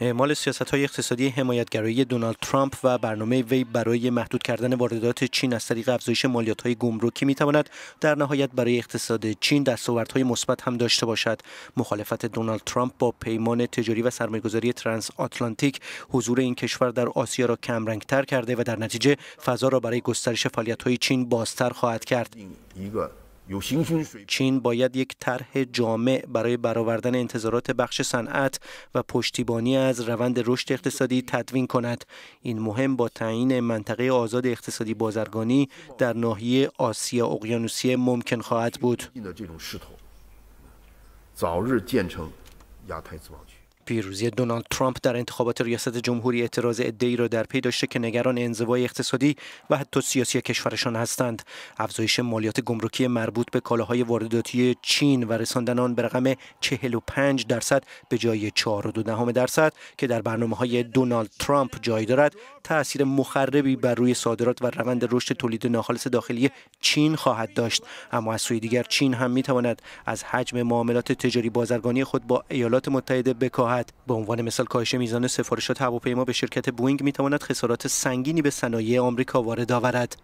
اعمال سیاست های اقتصادی حمایتگرایی دونالد ترامپ و برنامه وی برای محدود کردن واردات چین از طریق افزایش مالیات های گمرکی می تواند در نهایت برای اقتصاد چین های مثبت هم داشته باشد مخالفت دونالد ترامپ با پیمان تجاری و سرمایه‌گذاری ترانس آتلانتیک حضور این کشور در آسیا را کمرنگتر کرده و در نتیجه فضا را برای گسترش فعالیت های چین بازتر خواهد کرد چین باید یک طرح جامع برای برآوردن انتظارات بخش صنعت و پشتیبانی از روند رشد اقتصادی تدوین کند این مهم با تعیین منطقه آزاد اقتصادی بازرگانی در ناحیه آسیا اقیانوسیه ممکن خواهد بود پیروزی دونالد ترامپ در انتخابات ریاست جمهوری اعتراض عدهای را در پی داشته که نگران انزوای اقتصادی و حتی سیاسی کشورشان هستند افزایش مالیات گمرکی مربوط به کالاهای وارداتی چین و رساندن آن به رقم 45 درصد به جای 4.2 درصد که در برنامه های دونالد ترامپ جای دارد تاثیر مخربی بر روی صادرات و روند رشد تولید ناخالص داخلی چین خواهد داشت اما از سوی دیگر چین هم میتواند از حجم معاملات تجاری بازرگانی خود با ایالات متحده بکاهد به عنوان مثال کاهش میزان سفارشات هواپیما به شرکت بوینگ میتواند خسارات سنگینی به صنایع آمریکا وارد آورد